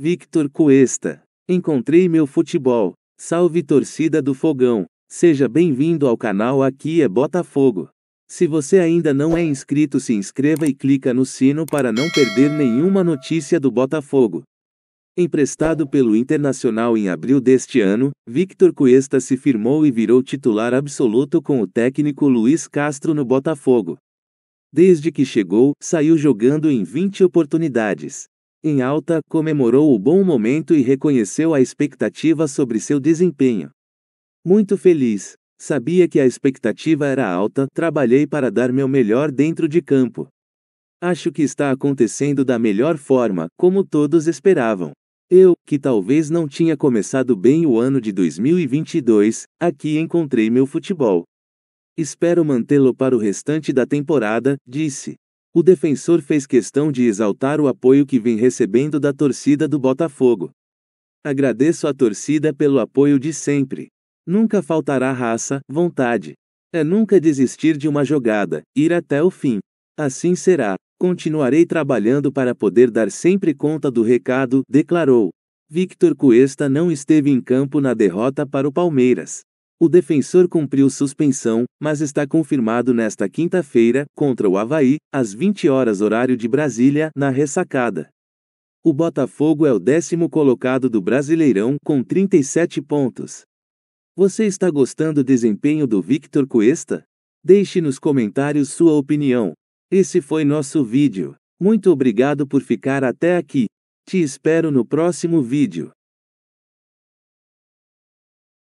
Victor Cuesta. Encontrei meu futebol. Salve torcida do Fogão. Seja bem-vindo ao canal Aqui é Botafogo. Se você ainda não é inscrito, se inscreva e clica no sino para não perder nenhuma notícia do Botafogo. Emprestado pelo Internacional em abril deste ano, Victor Cuesta se firmou e virou titular absoluto com o técnico Luiz Castro no Botafogo. Desde que chegou, saiu jogando em 20 oportunidades em alta, comemorou o bom momento e reconheceu a expectativa sobre seu desempenho. Muito feliz, sabia que a expectativa era alta, trabalhei para dar meu melhor dentro de campo. Acho que está acontecendo da melhor forma, como todos esperavam. Eu, que talvez não tinha começado bem o ano de 2022, aqui encontrei meu futebol. Espero mantê-lo para o restante da temporada, disse. O defensor fez questão de exaltar o apoio que vem recebendo da torcida do Botafogo. Agradeço à torcida pelo apoio de sempre. Nunca faltará raça, vontade. É nunca desistir de uma jogada, ir até o fim. Assim será. Continuarei trabalhando para poder dar sempre conta do recado, declarou. Victor Cuesta não esteve em campo na derrota para o Palmeiras. O defensor cumpriu suspensão, mas está confirmado nesta quinta-feira, contra o Havaí, às 20 horas horário de Brasília, na ressacada. O Botafogo é o décimo colocado do Brasileirão, com 37 pontos. Você está gostando do desempenho do Victor Cuesta? Deixe nos comentários sua opinião. Esse foi nosso vídeo. Muito obrigado por ficar até aqui. Te espero no próximo vídeo.